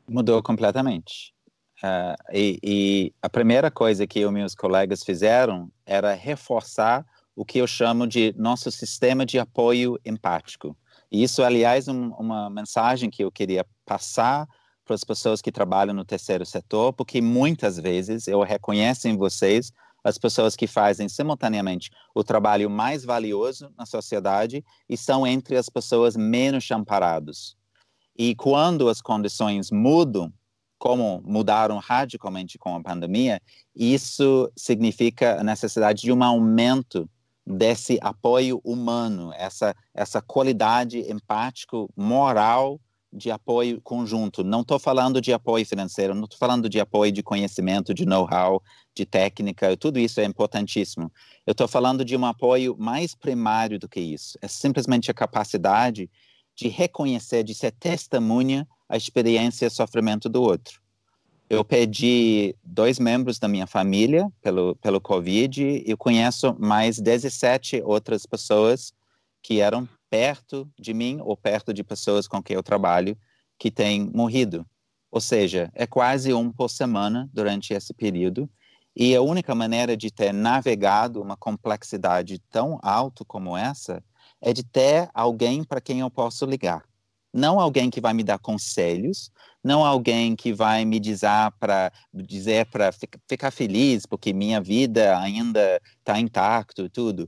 Mudou completamente. Uh, e, e a primeira coisa que eu e meus colegas fizeram era reforçar o que eu chamo de nosso sistema de apoio empático e isso, aliás, um, uma mensagem que eu queria passar para as pessoas que trabalham no terceiro setor, porque muitas vezes eu reconheço em vocês as pessoas que fazem simultaneamente o trabalho mais valioso na sociedade e são entre as pessoas menos amparadas. E quando as condições mudam, como mudaram radicalmente com a pandemia, isso significa a necessidade de um aumento desse apoio humano, essa, essa qualidade empático, moral de apoio conjunto. Não estou falando de apoio financeiro, não estou falando de apoio de conhecimento, de know-how, de técnica, tudo isso é importantíssimo. Eu estou falando de um apoio mais primário do que isso. É simplesmente a capacidade de reconhecer, de ser testemunha a experiência e sofrimento do outro eu perdi dois membros da minha família pelo, pelo Covid e conheço mais 17 outras pessoas que eram perto de mim ou perto de pessoas com quem eu trabalho que têm morrido. Ou seja, é quase um por semana durante esse período. E a única maneira de ter navegado uma complexidade tão alta como essa é de ter alguém para quem eu posso ligar não alguém que vai me dar conselhos, não alguém que vai me dizer para dizer para ficar feliz porque minha vida ainda está intacto tudo.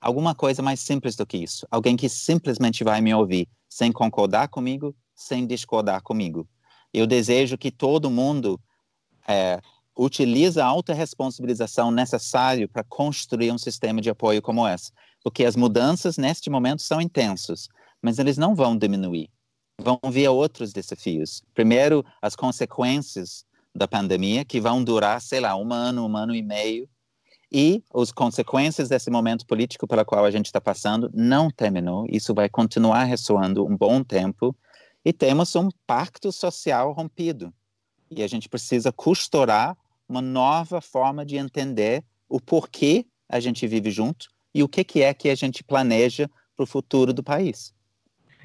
Alguma coisa mais simples do que isso. Alguém que simplesmente vai me ouvir, sem concordar comigo, sem discordar comigo. Eu desejo que todo mundo é, utiliza a autorresponsabilização necessário para construir um sistema de apoio como esse, porque as mudanças neste momento são intensas, mas eles não vão diminuir vão vir outros desafios. Primeiro, as consequências da pandemia, que vão durar, sei lá, um ano, um ano e meio, e as consequências desse momento político pelo qual a gente está passando não terminou. Isso vai continuar ressoando um bom tempo. E temos um pacto social rompido. E a gente precisa costurar uma nova forma de entender o porquê a gente vive junto e o que, que é que a gente planeja para o futuro do país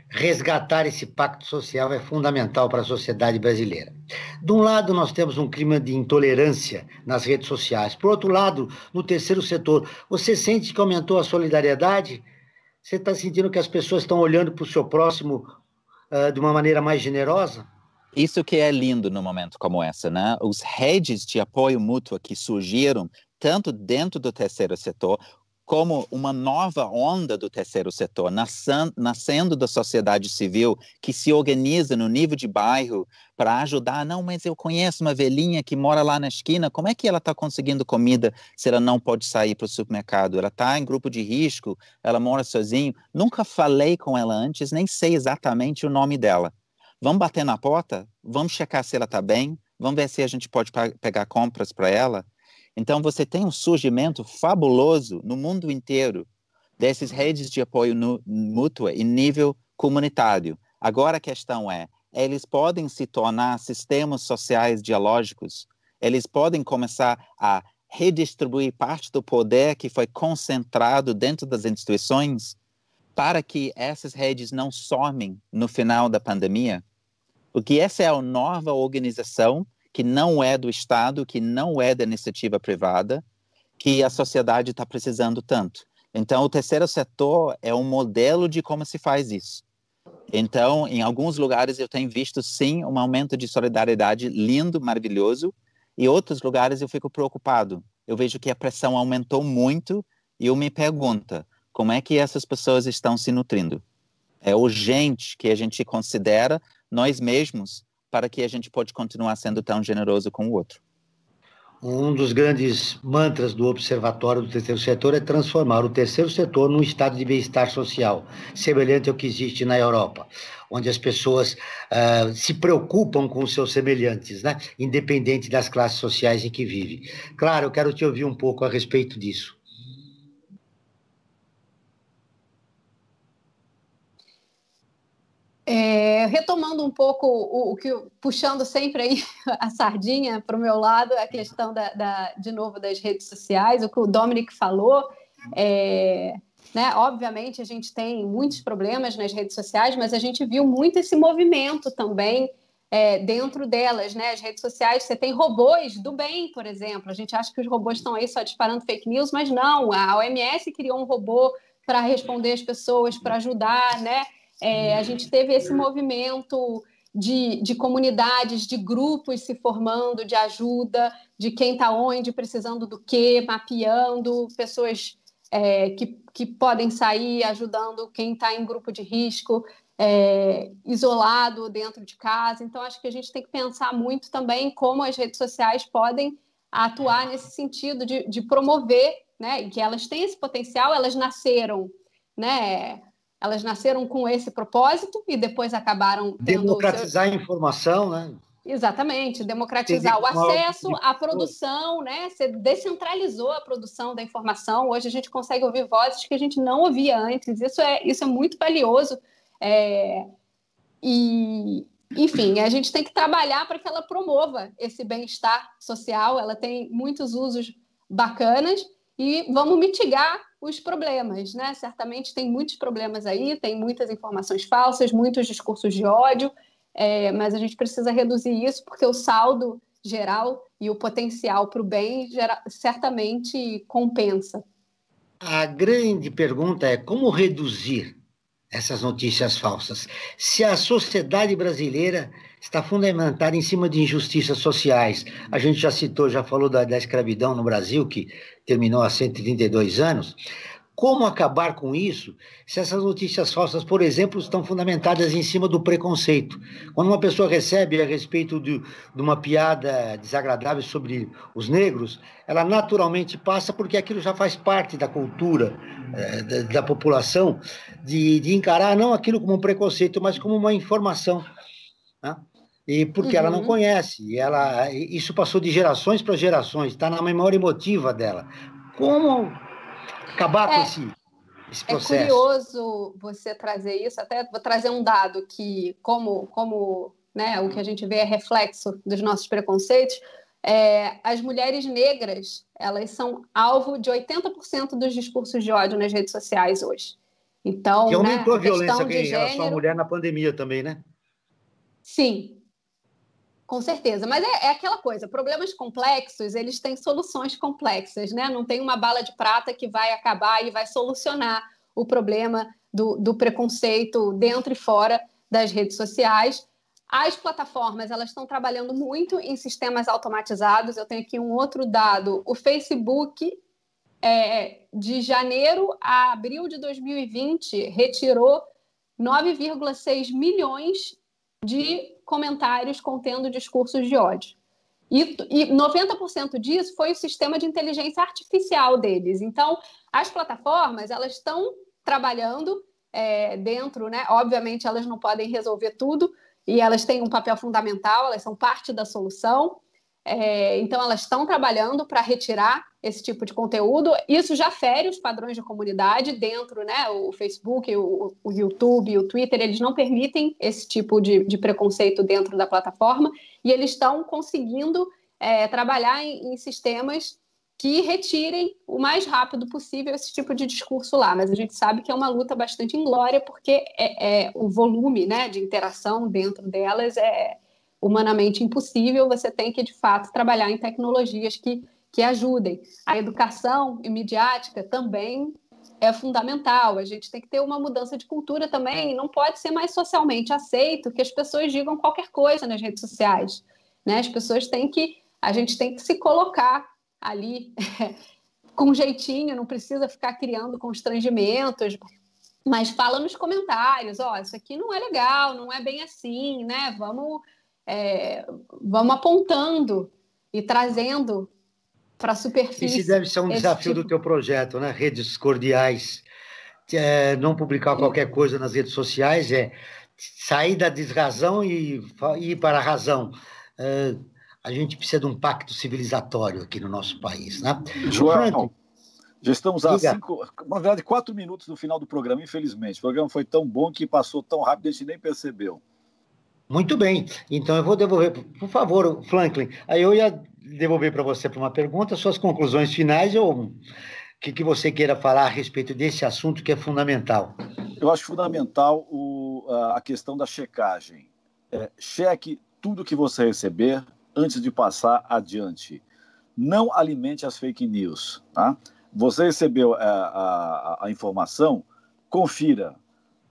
resgatar esse pacto social é fundamental para a sociedade brasileira. De um lado, nós temos um clima de intolerância nas redes sociais. Por outro lado, no terceiro setor, você sente que aumentou a solidariedade? Você está sentindo que as pessoas estão olhando para o seu próximo uh, de uma maneira mais generosa? Isso que é lindo num momento como esse, né? Os redes de apoio mútuo que surgiram tanto dentro do terceiro setor como uma nova onda do terceiro setor, nascendo da sociedade civil, que se organiza no nível de bairro para ajudar. Não, mas eu conheço uma velhinha que mora lá na esquina, como é que ela está conseguindo comida se ela não pode sair para o supermercado? Ela está em grupo de risco, ela mora sozinha. Nunca falei com ela antes, nem sei exatamente o nome dela. Vamos bater na porta? Vamos checar se ela está bem? Vamos ver se a gente pode pegar compras para ela? Então, você tem um surgimento fabuloso no mundo inteiro dessas redes de apoio no, mútuo em nível comunitário. Agora, a questão é: eles podem se tornar sistemas sociais dialógicos? Eles podem começar a redistribuir parte do poder que foi concentrado dentro das instituições para que essas redes não somem no final da pandemia? Porque essa é a nova organização que não é do Estado, que não é da iniciativa privada, que a sociedade está precisando tanto. Então, o terceiro setor é um modelo de como se faz isso. Então, em alguns lugares eu tenho visto sim um aumento de solidariedade lindo, maravilhoso, e outros lugares eu fico preocupado. Eu vejo que a pressão aumentou muito e eu me pergunto como é que essas pessoas estão se nutrindo. É urgente que a gente considere nós mesmos para que a gente pode continuar sendo tão generoso com o outro. Um dos grandes mantras do Observatório do Terceiro Setor é transformar o terceiro setor num estado de bem-estar social, semelhante ao que existe na Europa, onde as pessoas uh, se preocupam com os seus semelhantes, né? independente das classes sociais em que vivem. Claro, eu quero te ouvir um pouco a respeito disso. É, retomando um pouco o, o que, puxando sempre aí a sardinha para o meu lado, a questão da, da, de novo das redes sociais, o que o Dominic falou, é, né, obviamente a gente tem muitos problemas nas redes sociais, mas a gente viu muito esse movimento também é, dentro delas, né? As redes sociais, você tem robôs do bem, por exemplo. A gente acha que os robôs estão aí só disparando fake news, mas não. A OMS criou um robô para responder as pessoas, para ajudar, né? É, a gente teve esse movimento de, de, comunidades, de grupos se formando, de ajuda, de quem está onde, precisando do quê, mapeando, pessoas é, que, que podem sair ajudando quem está em grupo de risco, é, isolado dentro de casa. Então, acho que a gente tem que pensar muito também como as redes sociais podem atuar nesse sentido de, de promover, né? E que elas têm esse potencial, elas nasceram, né? Elas nasceram com esse propósito e depois acabaram tendo. Democratizar a informação, né? Exatamente, democratizar o acesso à produção, né? Você descentralizou a produção da informação. Hoje a gente consegue ouvir vozes que a gente não ouvia antes. Isso é, isso é muito valioso. É... E, enfim, a gente tem que trabalhar para que ela promova esse bem-estar social. Ela tem muitos usos bacanas e vamos mitigar os problemas, né? Certamente tem muitos problemas aí, tem muitas informações falsas, muitos discursos de ódio, é, mas a gente precisa reduzir isso porque o saldo geral e o potencial para o bem certamente compensa. A grande pergunta é como reduzir essas notícias falsas. Se a sociedade brasileira está fundamentada em cima de injustiças sociais. A gente já citou, já falou da, da escravidão no Brasil, que terminou há 132 anos. Como acabar com isso se essas notícias falsas, por exemplo, estão fundamentadas em cima do preconceito? Quando uma pessoa recebe a respeito de, de, uma piada desagradável sobre os negros, ela naturalmente passa porque aquilo já faz parte da cultura é, da, da, população de, de encarar não aquilo como um preconceito, mas como uma informação. Né? e porque uhum. ela não uhum. conhece. ela, isso passou de gerações para gerações, está na memória emotiva dela. Como acabar é, com esse, esse é processo? É curioso você trazer isso, até vou trazer um dado que, como, como né, o que a gente vê é reflexo dos nossos preconceitos, é, as mulheres negras elas são alvo de 80% dos discursos de ódio nas redes sociais hoje. Então, e aumentou né, a violência a em relação à mulher na pandemia também, né? Sim, com certeza, mas é, é, aquela coisa, problemas complexos, eles têm soluções complexas, né? Não tem uma bala de prata que vai acabar e vai solucionar o problema do, do preconceito dentro e fora das redes sociais. As plataformas, elas estão trabalhando muito em sistemas automatizados. Eu tenho aqui um outro dado. O Facebook, é, de janeiro a abril de 2020, retirou 9,6 milhões de comentários contendo discursos de ódio. E, e 90% disso foi o sistema de inteligência artificial deles. Então, as plataformas elas estão trabalhando é, dentro, né? Obviamente, elas não podem resolver tudo e elas têm um papel fundamental, elas são parte da solução. É, então, elas estão trabalhando para retirar esse tipo de conteúdo. Isso já fere os padrões de comunidade dentro, né? O Facebook, o, o YouTube, o Twitter, eles não permitem esse tipo de, de preconceito dentro da plataforma e eles estão conseguindo é, trabalhar em, em sistemas que retirem o mais rápido possível esse tipo de discurso lá. Mas a gente sabe que é uma luta bastante inglória, porque é, é o volume né, de interação dentro delas é, humanamente impossível, você tem que, de fato, trabalhar em tecnologias que, que ajudem. A educação e midiática também é fundamental. A gente tem que ter uma mudança de cultura também. Não pode ser mais socialmente aceito que as pessoas digam qualquer coisa nas redes sociais. Né? As pessoas têm que, a gente tem que se colocar ali com jeitinho, não precisa ficar criando constrangimentos. Mas fala nos comentários, ó, oh, isso aqui não é legal, não é bem assim, né? Vamos é, vamos apontando e trazendo para a superfície. Isso deve ser um desafio tipo... do teu projeto, né? Redes cordiais. É, não publicar qualquer coisa nas redes sociais é sair da desrazão e, ir para a razão. É, a gente precisa de um pacto civilizatório aqui no nosso país, né? João, já estamos a cinco, na verdade, quatro minutos do final do programa, infelizmente. O programa foi tão bom que passou tão rápido, a gente nem percebeu. Muito bem. Então eu vou devolver, por favor, Franklin. Aí eu ia devolver para você para uma pergunta, suas conclusões finais ou o que, que você queira falar a respeito desse assunto que é fundamental. Eu acho fundamental o, a questão da checagem. É, cheque tudo que você receber antes de passar adiante. Não alimente as fake news. Tá? Você recebeu é, a, a, a informação, confira.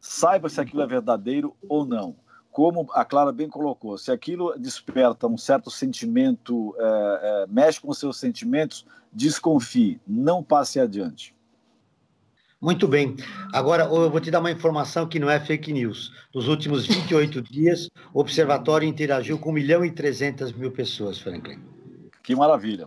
Saiba se aquilo é verdadeiro ou não como a Clara bem colocou, se aquilo desperta um certo sentimento, é, é, mexe com seus sentimentos, desconfie, não passe adiante. Muito bem. Agora, eu vou te dar uma informação que não é fake news. Nos últimos 28 dias, o Observatório interagiu com 1 milhão e 300 mil pessoas, Franklin. Que maravilha.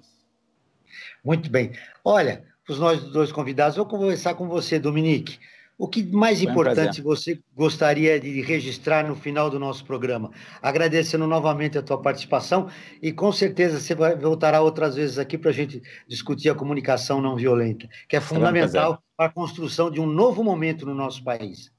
Muito bem. Olha, os nós dois convidados, vou conversar com você, Dominique. O que mais importante você gostaria de registrar no final do nosso programa? Agradecendo novamente a tua participação e com certeza você voltará outras vezes aqui para a gente discutir a comunicação não violenta, que é fundamental para a construção de um novo momento no nosso país.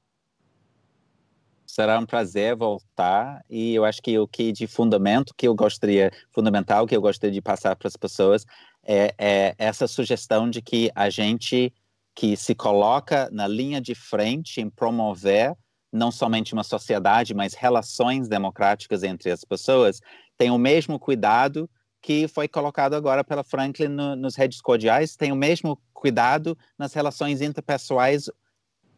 Será um prazer voltar e eu acho que o que de fundamento que eu gostaria, fundamental que eu gostaria de passar para as pessoas é, é essa sugestão de que a gente que se coloca na linha de frente em promover não somente uma sociedade, mas relações democráticas entre as pessoas, tem o mesmo cuidado que foi colocado agora pela Franklin no, nos redes cordiais, tem o mesmo cuidado nas relações interpessoais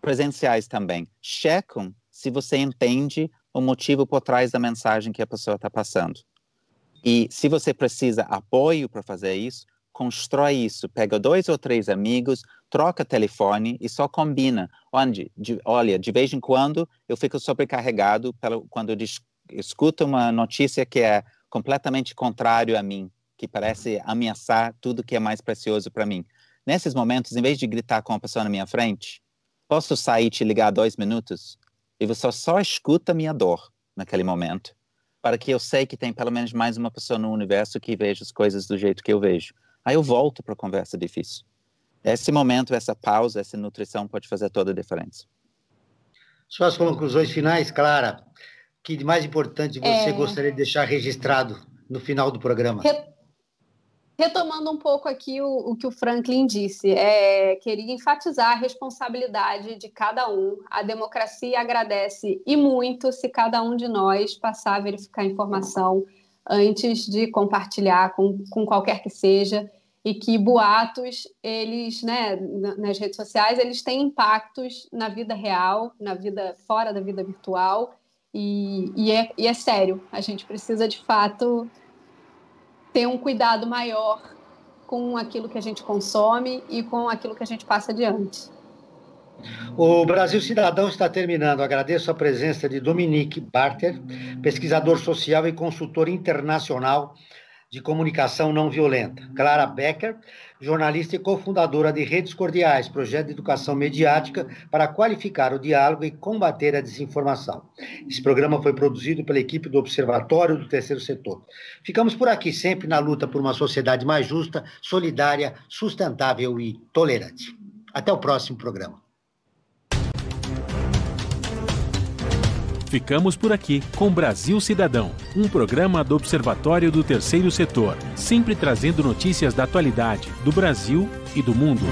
presenciais também. Checam se você entende o motivo por trás da mensagem que a pessoa está passando. E se você precisa apoio para fazer isso, constrói isso, pega dois ou três amigos, troca telefone e só combina. Onde, de, olha, de vez em quando eu fico sobrecarregado pelo, quando eu escuto uma notícia que é completamente contrário a mim, que parece ameaçar tudo que é mais precioso para mim. Nesses momentos, em vez de gritar com a pessoa na minha frente, posso sair e te ligar dois minutos? E você só escuta a minha dor naquele momento, para que eu sei que tem pelo menos mais uma pessoa no universo que veja as coisas do jeito que eu vejo. Aí eu volto para a conversa difícil. Esse momento, essa pausa, essa nutrição pode fazer toda a diferença. Suas conclusões finais, Clara. O que de mais importante você é... gostaria de deixar registrado no final do programa? Retomando um pouco aqui o, o, que o Franklin disse, é, queria enfatizar a responsabilidade de cada um. A democracia agradece e muito se cada um de nós passar a verificar a informação antes de compartilhar com, com qualquer que seja e que boatos eles né nas redes sociais eles têm impactos na vida real na vida fora da vida virtual e, e, é, e é sério a gente precisa de fato ter um cuidado maior com aquilo que a gente consome e com aquilo que a gente passa adiante. O Brasil Cidadão está terminando. Agradeço a presença de Dominique Barter, pesquisador social e consultor internacional de comunicação não violenta. Clara Becker, jornalista e cofundadora de Redes Cordiais, projeto de educação mediática para qualificar o diálogo e combater a desinformação. Esse programa foi produzido pela equipe do Observatório do Terceiro Setor. Ficamos por aqui, sempre na luta por uma sociedade mais justa, solidária, sustentável e tolerante. Até o próximo programa. Ficamos por aqui com Brasil Cidadão, um programa do Observatório do Terceiro Setor, sempre trazendo notícias da atualidade, do Brasil e do mundo.